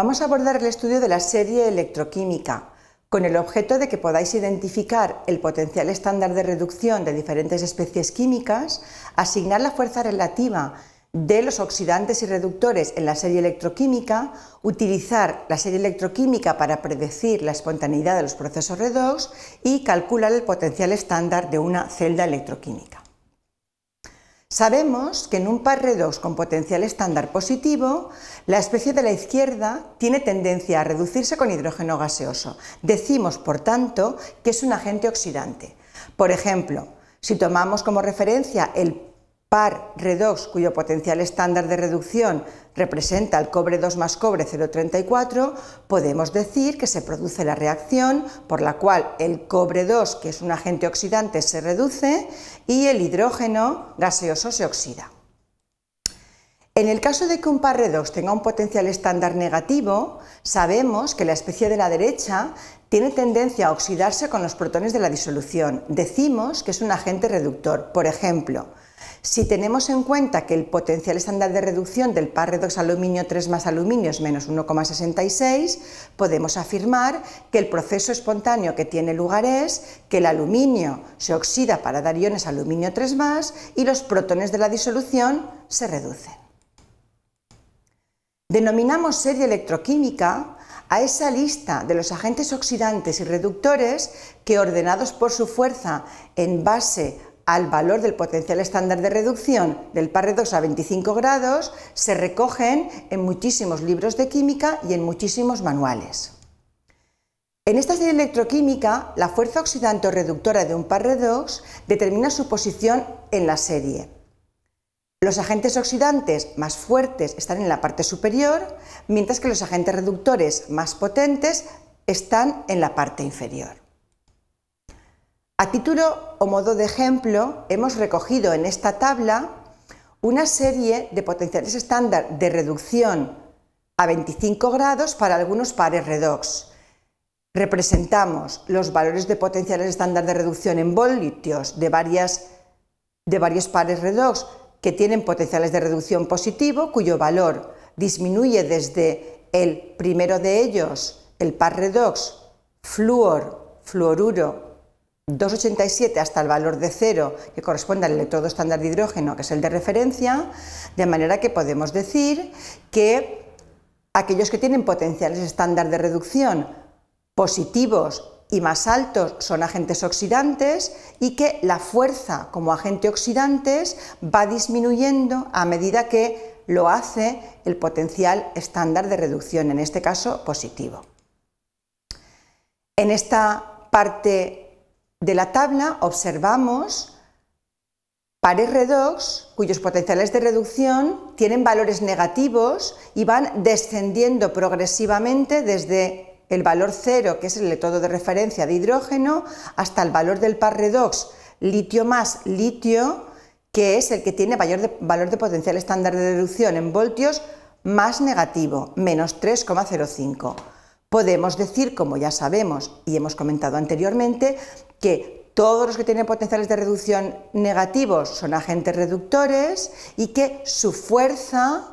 vamos a abordar el estudio de la serie electroquímica, con el objeto de que podáis identificar el potencial estándar de reducción de diferentes especies químicas, asignar la fuerza relativa de los oxidantes y reductores en la serie electroquímica, utilizar la serie electroquímica para predecir la espontaneidad de los procesos redox y calcular el potencial estándar de una celda electroquímica. Sabemos que en un par redox con potencial estándar positivo, la especie de la izquierda tiene tendencia a reducirse con hidrógeno gaseoso. Decimos, por tanto, que es un agente oxidante. Por ejemplo, si tomamos como referencia el par redox cuyo potencial estándar de reducción representa el cobre 2 más cobre 0,34, podemos decir que se produce la reacción por la cual el cobre 2, que es un agente oxidante, se reduce y el hidrógeno gaseoso se oxida. En el caso de que un par redox tenga un potencial estándar negativo, sabemos que la especie de la derecha tiene tendencia a oxidarse con los protones de la disolución. Decimos que es un agente reductor. Por ejemplo, si tenemos en cuenta que el potencial estándar de reducción del par redox aluminio 3 más aluminio es menos 1,66, podemos afirmar que el proceso espontáneo que tiene lugar es que el aluminio se oxida para dar iones aluminio 3 más y los protones de la disolución se reducen. Denominamos serie electroquímica a esa lista de los agentes oxidantes y reductores que, ordenados por su fuerza en base al valor del potencial estándar de reducción del par 2 a 25 grados, se recogen en muchísimos libros de química y en muchísimos manuales. En esta serie electroquímica, la fuerza oxidante o reductora de un par 2 determina su posición en la serie. Los agentes oxidantes más fuertes están en la parte superior, mientras que los agentes reductores más potentes están en la parte inferior. A título o modo de ejemplo, hemos recogido en esta tabla una serie de potenciales estándar de reducción a 25 grados para algunos pares redox. Representamos los valores de potenciales estándar de reducción en voltios de, varias, de varios pares redox que tienen potenciales de reducción positivo, cuyo valor disminuye desde el primero de ellos, el par redox, fluor, fluoruro, 2,87 hasta el valor de cero que corresponde al electrodo estándar de hidrógeno, que es el de referencia, de manera que podemos decir que aquellos que tienen potenciales estándar de reducción positivos y más altos son agentes oxidantes y que la fuerza como agente oxidantes va disminuyendo a medida que lo hace el potencial estándar de reducción, en este caso positivo. En esta parte de la tabla observamos pares redox cuyos potenciales de reducción tienen valores negativos y van descendiendo progresivamente desde el valor cero, que es el todo de referencia de hidrógeno, hasta el valor del par redox litio más litio, que es el que tiene mayor valor de potencial estándar de reducción en voltios más negativo, menos 3,05. Podemos decir, como ya sabemos y hemos comentado anteriormente, que todos los que tienen potenciales de reducción negativos son agentes reductores y que su fuerza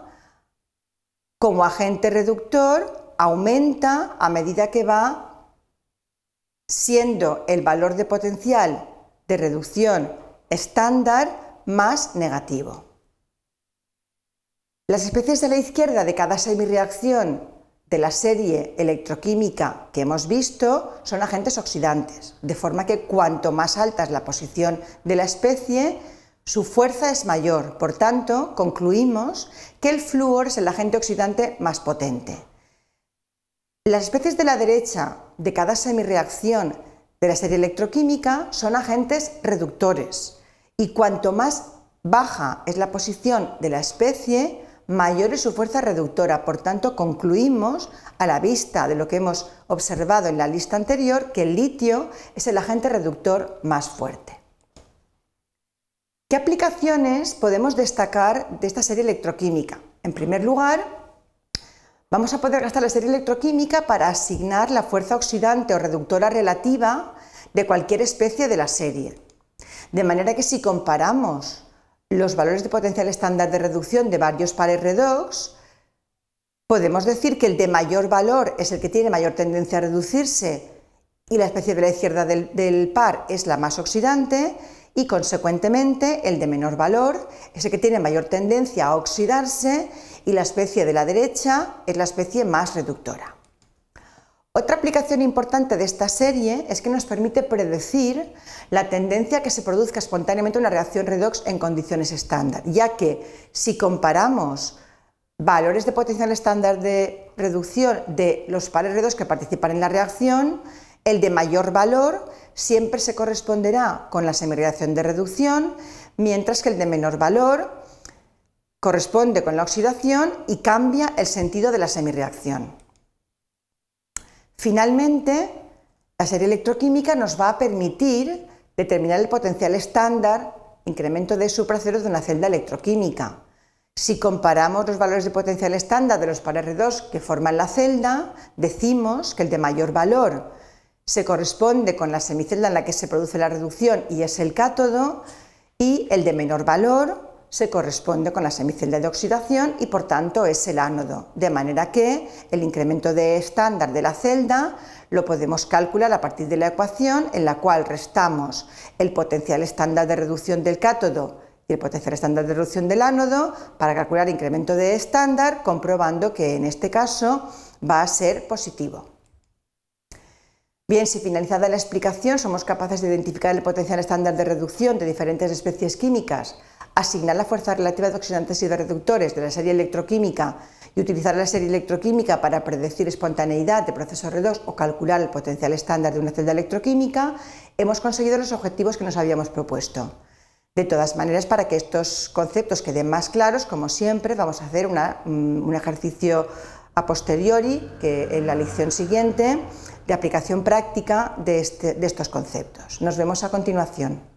como agente reductor aumenta a medida que va siendo el valor de potencial de reducción estándar más negativo. Las especies de la izquierda de cada semirreacción de la serie electroquímica que hemos visto son agentes oxidantes, de forma que cuanto más alta es la posición de la especie, su fuerza es mayor. Por tanto, concluimos que el flúor es el agente oxidante más potente. Las especies de la derecha de cada semireacción de la serie electroquímica son agentes reductores y cuanto más baja es la posición de la especie, mayor es su fuerza reductora. Por tanto, concluimos a la vista de lo que hemos observado en la lista anterior que el litio es el agente reductor más fuerte. ¿Qué aplicaciones podemos destacar de esta serie electroquímica? En primer lugar, Vamos a poder gastar la serie electroquímica para asignar la fuerza oxidante o reductora relativa de cualquier especie de la serie. De manera que si comparamos los valores de potencial estándar de reducción de varios pares redox, podemos decir que el de mayor valor es el que tiene mayor tendencia a reducirse y la especie de la izquierda del, del par es la más oxidante y consecuentemente el de menor valor es el que tiene mayor tendencia a oxidarse y la especie de la derecha es la especie más reductora. Otra aplicación importante de esta serie es que nos permite predecir la tendencia que se produzca espontáneamente una reacción redox en condiciones estándar, ya que si comparamos valores de potencial estándar de reducción de los pares redox que participan en la reacción, el de mayor valor siempre se corresponderá con la semirreacción de reducción, mientras que el de menor valor corresponde con la oxidación y cambia el sentido de la semirreacción. Finalmente, la serie electroquímica nos va a permitir determinar el potencial estándar, incremento de supraceros de una celda electroquímica. Si comparamos los valores de potencial estándar de los r 2 que forman la celda, decimos que el de mayor valor se corresponde con la semicelda en la que se produce la reducción y es el cátodo, y el de menor valor se corresponde con la semicelda de oxidación y por tanto es el ánodo, de manera que el incremento de estándar de la celda lo podemos calcular a partir de la ecuación en la cual restamos el potencial estándar de reducción del cátodo y el potencial estándar de reducción del ánodo para calcular el incremento de estándar, comprobando que en este caso va a ser positivo. Bien, si finalizada la explicación somos capaces de identificar el potencial estándar de reducción de diferentes especies químicas asignar la fuerza relativa de oxidantes y de reductores de la serie electroquímica y utilizar la serie electroquímica para predecir espontaneidad de procesos redox o calcular el potencial estándar de una celda electroquímica, hemos conseguido los objetivos que nos habíamos propuesto. De todas maneras, para que estos conceptos queden más claros, como siempre, vamos a hacer mm, un ejercicio a posteriori, que en la lección siguiente, de aplicación práctica de este, estos conceptos. Nos vemos a continuación.